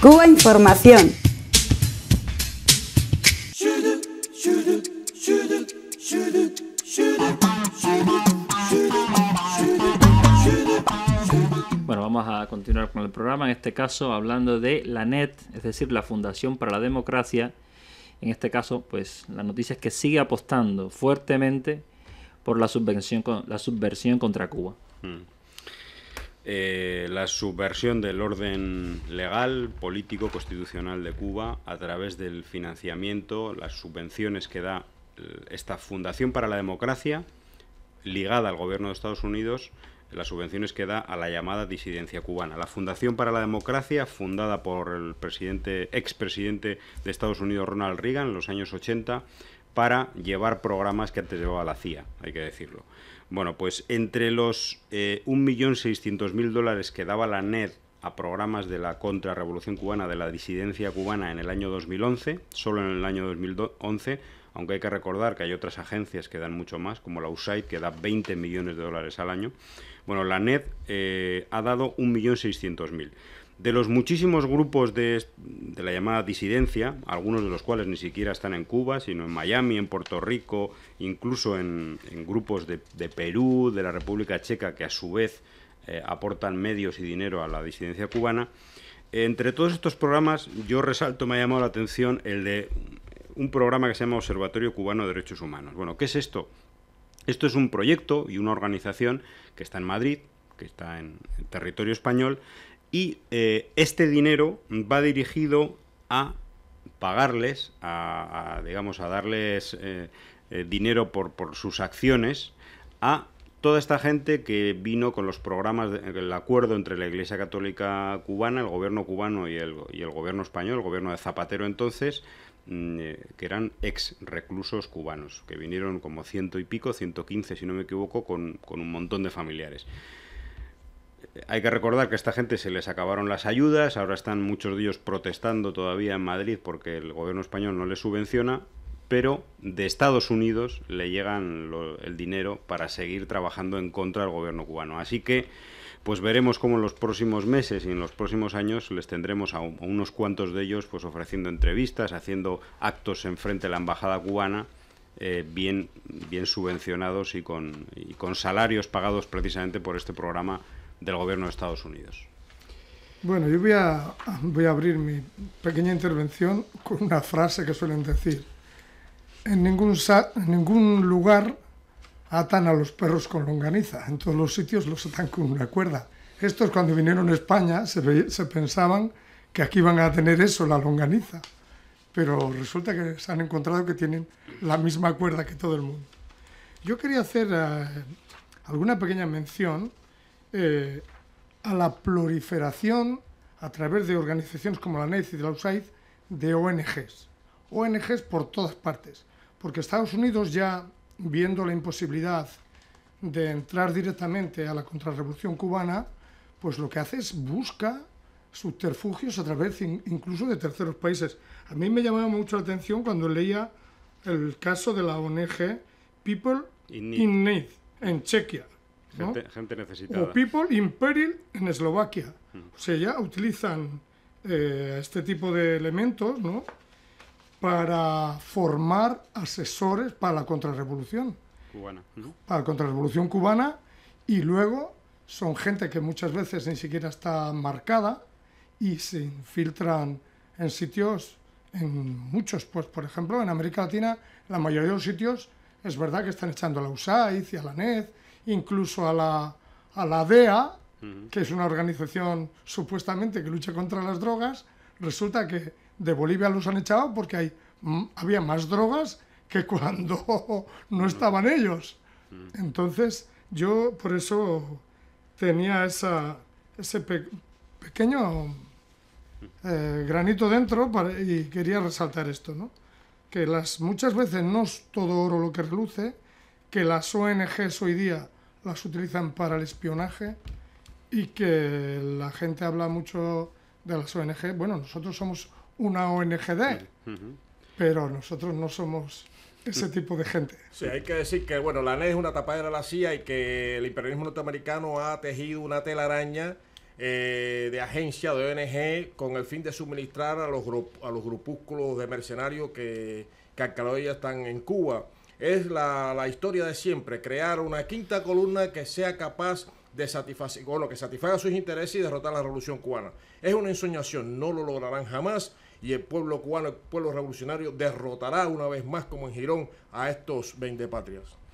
Cuba Información. Bueno, vamos a continuar con el programa, en este caso hablando de la NET, es decir, la Fundación para la Democracia. En este caso, pues la noticia es que sigue apostando fuertemente por la subversión, la subversión contra Cuba. Mm. Eh, la subversión del orden legal, político, constitucional de Cuba a través del financiamiento, las subvenciones que da eh, esta Fundación para la Democracia, ligada al gobierno de Estados Unidos, las subvenciones que da a la llamada disidencia cubana. La Fundación para la Democracia, fundada por el presidente, expresidente de Estados Unidos Ronald Reagan en los años 80, para llevar programas que antes llevaba la CIA, hay que decirlo. Bueno, pues entre los eh, 1.600.000 dólares que daba la NED a programas de la contrarrevolución cubana, de la disidencia cubana en el año 2011, solo en el año 2011, aunque hay que recordar que hay otras agencias que dan mucho más, como la USAID, que da 20 millones de dólares al año. Bueno, la NED eh, ha dado 1.600.000. De los muchísimos grupos de, de, la llamada disidencia, algunos de los cuales ni siquiera están en Cuba, sino en Miami, en Puerto Rico, incluso en, grupos de, de, Perú, de la República Checa, que a su vez eh, aportan medios y dinero a la disidencia cubana, entre todos estos programas yo resalto, me ha llamado la atención el de un programa que se llama Observatorio Cubano de Derechos Humanos. Bueno, ¿qué es esto? Esto es un proyecto y una organización que está en Madrid, que está en territorio español, y eh, este dinero va dirigido a pagarles, a, digamos, a darles eh, eh, dinero por, por sus acciones a toda esta gente que vino con los programas, del el acuerdo entre la Iglesia Católica cubana, el gobierno cubano y el, y el gobierno español, el gobierno de Zapatero entonces, mm, que eran ex reclusos cubanos, que vinieron como ciento y pico, 115 si no me equivoco, con, con un montón de familiares hay que recordar que a esta gente se les acabaron las ayudas, ahora están muchos de ellos protestando todavía en Madrid porque el gobierno español no les subvenciona, pero de Estados Unidos le llegan el dinero para seguir trabajando en contra del gobierno cubano. Así que pues veremos cómo en los próximos meses y en los próximos años les tendremos a, unos cuantos de ellos pues ofreciendo entrevistas, haciendo actos en frente a la embajada cubana eh, bien, bien subvencionados y con, y con salarios pagados precisamente por este programa del gobierno de Estados Unidos. Bueno, yo voy a, voy a abrir mi pequeña intervención con una frase que suelen decir. En ningún, lugar atan a los perros con longaniza, en todos los sitios los atan con una cuerda. Estos cuando vinieron a España se, pensaban que aquí van a tener eso, la longaniza, pero resulta que se han encontrado que tienen la misma cuerda que todo el mundo. Yo quería hacer eh, alguna pequeña mención eh, a la proliferación a través de organizaciones como la NEC y la USAID de ONGs. ONGs por todas partes, porque Estados Unidos ya viendo la imposibilidad de entrar directamente a la contrarrevolución cubana, pues lo que hace es busca subterfugios a través incluso de terceros países. A mí me llamaba mucho la atención cuando leía el caso de la ONG People in Need, in need en Chequia Gente, necesitada. O People in Peril en Eslovaquia. Mm. O sea, ya utilizan eh, este tipo de elementos ¿no? para formar asesores para la contrarrevolución. Cubana. Para la contrarrevolución cubana y luego son gente que muchas veces ni siquiera está marcada y se infiltran en sitios, en muchos, pues por ejemplo, en América Latina, la mayoría de los sitios es verdad que están echando a la USAID y a la NED incluso a la, a DEA, que es una organización supuestamente que lucha contra las drogas, resulta que de Bolivia los han echado porque hay, había más drogas que cuando no estaban ellos. Entonces, yo por eso tenía esa, ese pequeño eh, granito dentro y quería resaltar esto, que las muchas veces no es todo oro lo que reluce, que las ONGs hoy día las utilizan para el espionaje y que la gente habla mucho de las ONG. Bueno, nosotros somos una ONG pero nosotros no somos ese mm. tipo de gente. Sí, hay que decir que, bueno, la ANE es una tapadera de la CIA y que el imperialismo norteamericano ha tejido una telaraña eh, de agencia de ONG con el fin de suministrar a los, a los grupúsculos de mercenarios que, que ya están en Cuba es la, la historia de siempre, crear una quinta columna que sea capaz de satisfacer, lo que satisfaga sus intereses y derrotar la revolución cubana. Es una ensoñación, no lo lograrán jamás y el pueblo cubano, el pueblo revolucionario, derrotará una vez más como en Girón a estos patrias.